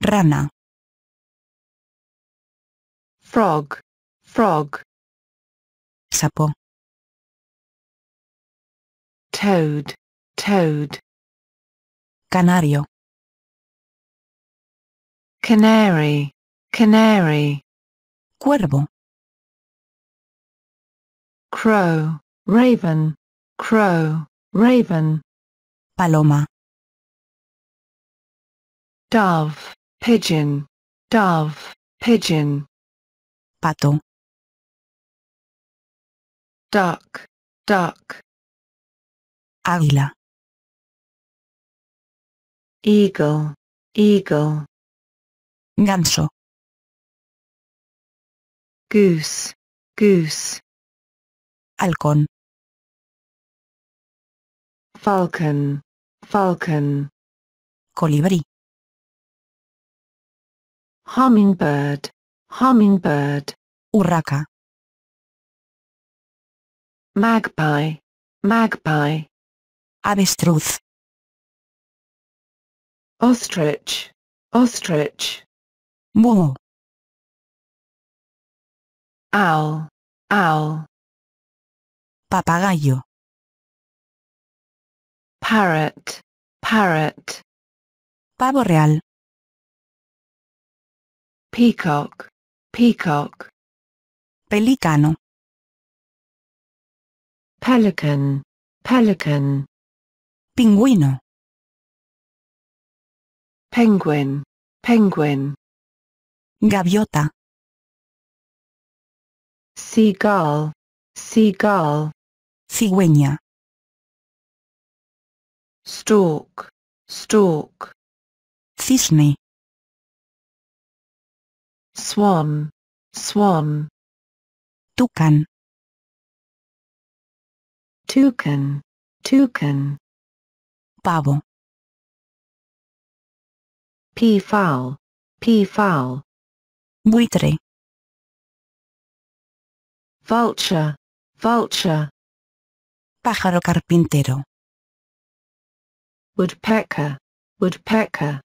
rana frog frog sapo toad toad canario canary canary cuervo crow raven crow raven paloma dove pigeon, dove, pigeon. Pato. Duck, duck. Águila. Eagle, eagle. Ganso. Goose, goose. Halcón. Falcon, falcon. Colibrí. Hummingbird. Hummingbird. Urraca. Magpie. Magpie. Avestruz. Ostrich. Ostrich. Muo. Owl. Owl. Papagayo. Parrot. Parrot. Pavo real. Peacock. Peacock. Pelicano. Pelican. Pelican. Pingüino. Penguin. Penguin. Gaviota. Seagull. Seagull. Cigüeña. Stalk. Stalk. Cisne swan, swan. toucan, toucan, tukan. Pavo. P-fowl, Buitre. Vulture, vulture. Pájaro carpintero. Woodpecker, woodpecker.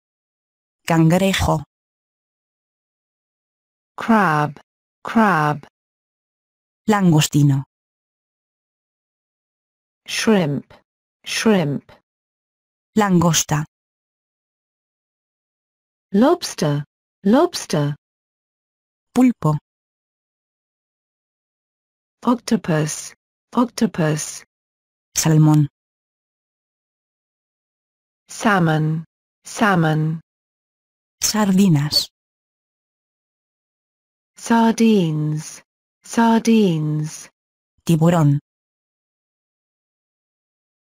Cangrejo. crab, crab. Langostino. Shrimp, shrimp. Langosta. Lobster, lobster. Pulpo. Octopus, octopus. Salmón. Salmon, salmon. Sardinas. sardines, sardines. Tiburón.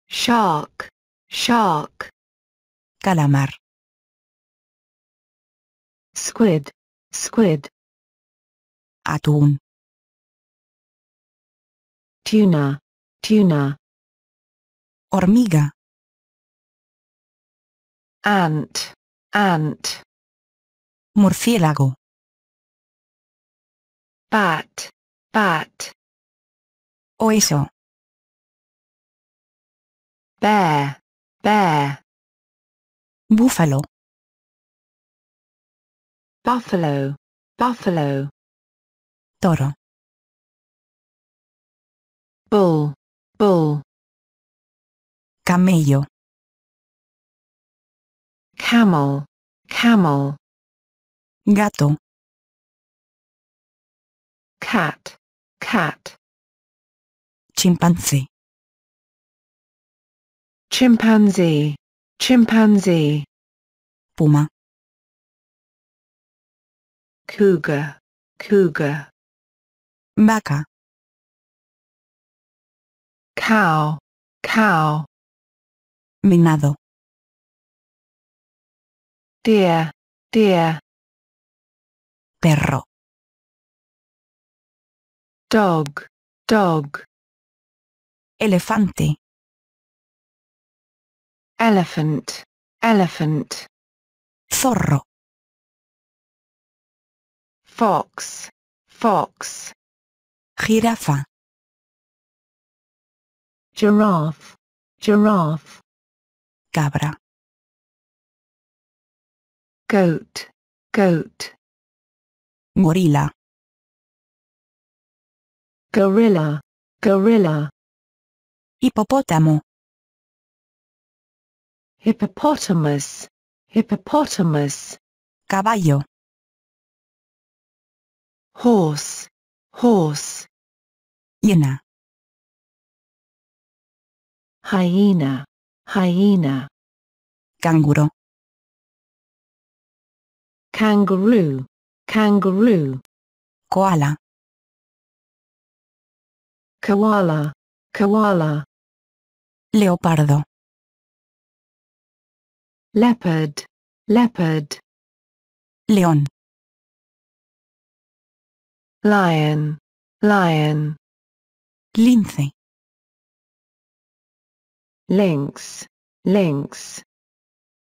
Shark, shark. Calamar. Squid, squid. Atún. Tuna, tuna. Hormiga. Ant, ant. Murciélago. Bat. Bat. O Bear. Bear. Buffalo. Buffalo. Buffalo. Toro. Bull. Bull. Camello. Camel. Camel. Gato cat, cat. Chimpanzee. Chimpanzee, chimpanzee. Puma. Cougar, cougar. Vaca. Cow, cow. Minado. Deer, deer. Perro dog, dog. Elefante. Elephant, elephant. Zorro. Fox, fox. Jirafa. Giraffe, giraffe. Cabra. Goat, goat. Gorila. Gorilla. Gorilla. Hippopotamo. Hippopotamus. Hippopotamus. Caballo. Horse. Horse. Hiena. Hyena. Hyena. Canguro. Kangaroo. Kangaroo. Koala. koala, koala. Leopardo. Leopard, leopard. León. Lion, lion. Lince. Lynx, lynx.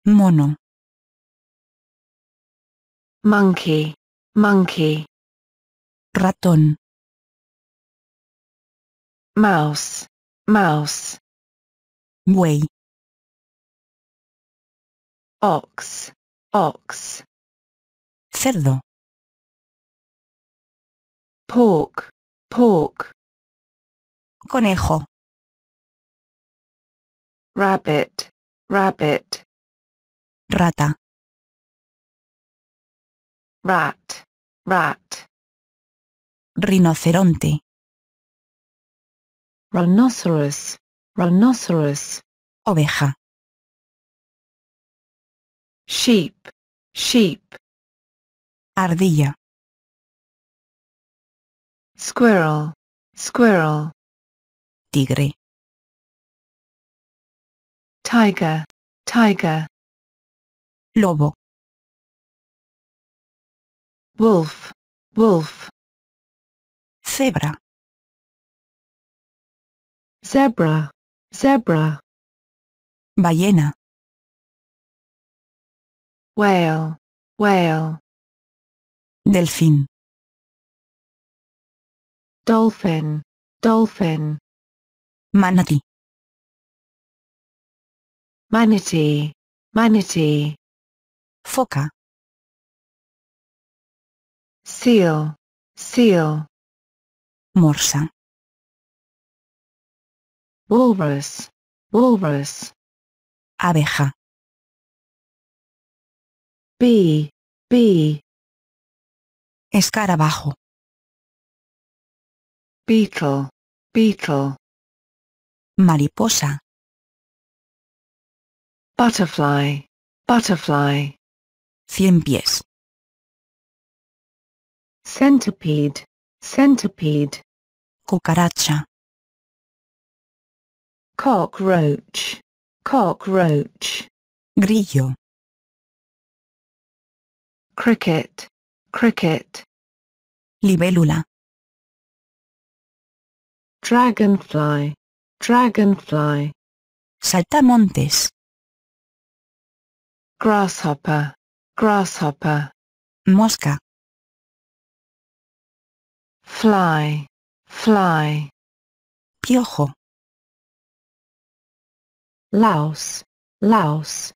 Mono. Monkey, monkey. Ratón mouse, mouse. Buey. Ox, ox. Cerdo. Pork, pork. Conejo. Rabbit, rabbit. Rata. Rat, rat. Rinoceronte. Rhinoceros, rhinoceros. Oveja. Sheep, sheep. Ardilla. Squirrel, squirrel. Tigre. Tiger, tiger. Lobo. Wolf, wolf. Cebra. Zebra. Zebra. Ballena. Whale. Whale. Delfín. Dolphin. Dolphin. Manatí. Manatee. Manatee. Foca. Seal. Seal. Morsa. Bulbous, Abeja. B. B. Escarabajo. Beetle. Beetle. Mariposa. Butterfly. Butterfly. Cien pies. Centipede. Centipede. Cucaracha. cockroach, cockroach, grillo. Cricket, cricket. Libélula. Dragonfly, dragonfly. Saltamontes. Grasshopper, grasshopper. Mosca. Fly, fly. Piojo. Laos. Laos.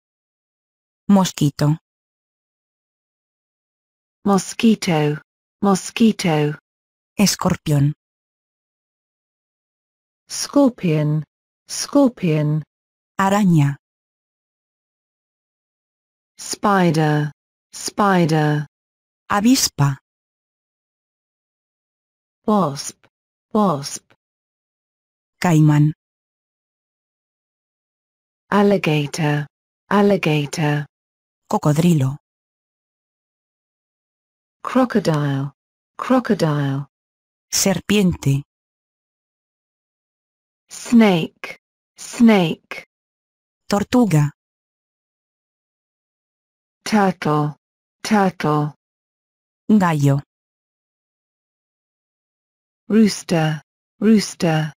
Mosquito. Mosquito. Mosquito. Escorpión. Scorpion. Scorpion. Araña. Spider. Spider. Avispa. Wasp. Wasp. Caimán alligator, alligator. Cocodrilo. Crocodile, crocodile. Serpiente. Snake, snake. Tortuga. Turtle, turtle. Gallo. Rooster, rooster.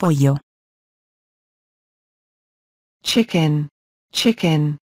Pollo. chicken, chicken.